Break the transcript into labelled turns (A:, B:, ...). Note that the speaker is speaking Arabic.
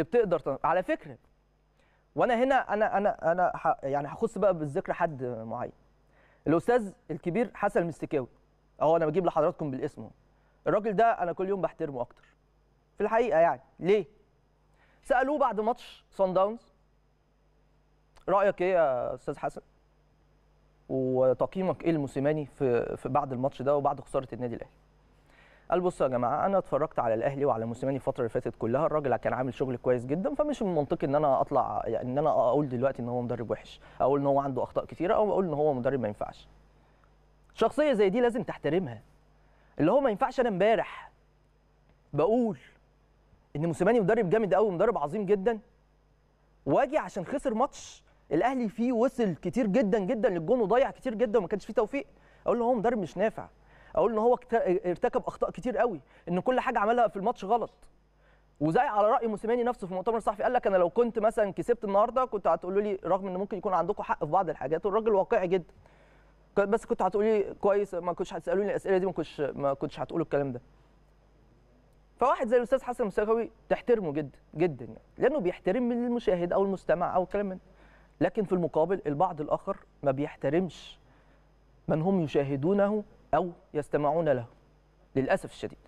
A: اللي بتقدر تنظم على فكره وانا هنا انا انا انا ح... يعني هخص بقى بالذكر حد معين الاستاذ الكبير حسن المستكاوي اهو انا بجيب لحضراتكم بالاسم الراجل ده انا كل يوم بحترمه اكتر في الحقيقه يعني ليه سالوه بعد ماتش سان داونز رايك ايه يا استاذ حسن وتقييمك ايه الموسيماني في, في بعد الماتش ده وبعد خساره النادي الاهلي قال بصوا يا جماعه انا اتفرجت على الاهلي وعلى موسيماني الفتره اللي فاتت كلها الراجل كان عامل شغل كويس جدا فمش من منطقي ان انا اطلع يعني ان انا اقول دلوقتي ان هو مدرب وحش اقول ان هو عنده اخطاء كثيره او اقول ان هو مدرب ما ينفعش شخصيه زي دي لازم تحترمها اللي هو ما ينفعش انا امبارح بقول ان موسيماني مدرب جامد قوي مدرب عظيم جدا واجي عشان خسر ماتش الاهلي فيه وصل كتير جدا جدا للجون وضيع كتير جدا وما كانش فيه توفيق اقول له هو مدرب مش نافع اقول ان هو ارتكب اخطاء كتير قوي ان كل حاجه عملها في الماتش غلط وزي على راي موسيماني نفسه في المؤتمر الصحفي قال لك انا لو كنت مثلا كسبت النهارده كنت هتقولوا لي رغم ان ممكن يكون عندكم حق في بعض الحاجات والراجل واقعي جدا بس كنت هتقولي كويس ما كنتش هتسالوني الاسئله دي ما كنتش ما كنتش هتقولوا الكلام ده فواحد زي الاستاذ حسن المساوي تحترمه جدا جدا يعني لانه بيحترم المشاهد او المستمع او الكلام من لكن في المقابل البعض الاخر ما بيحترمش من هم يشاهدونه أو يستمعون له للأسف الشديد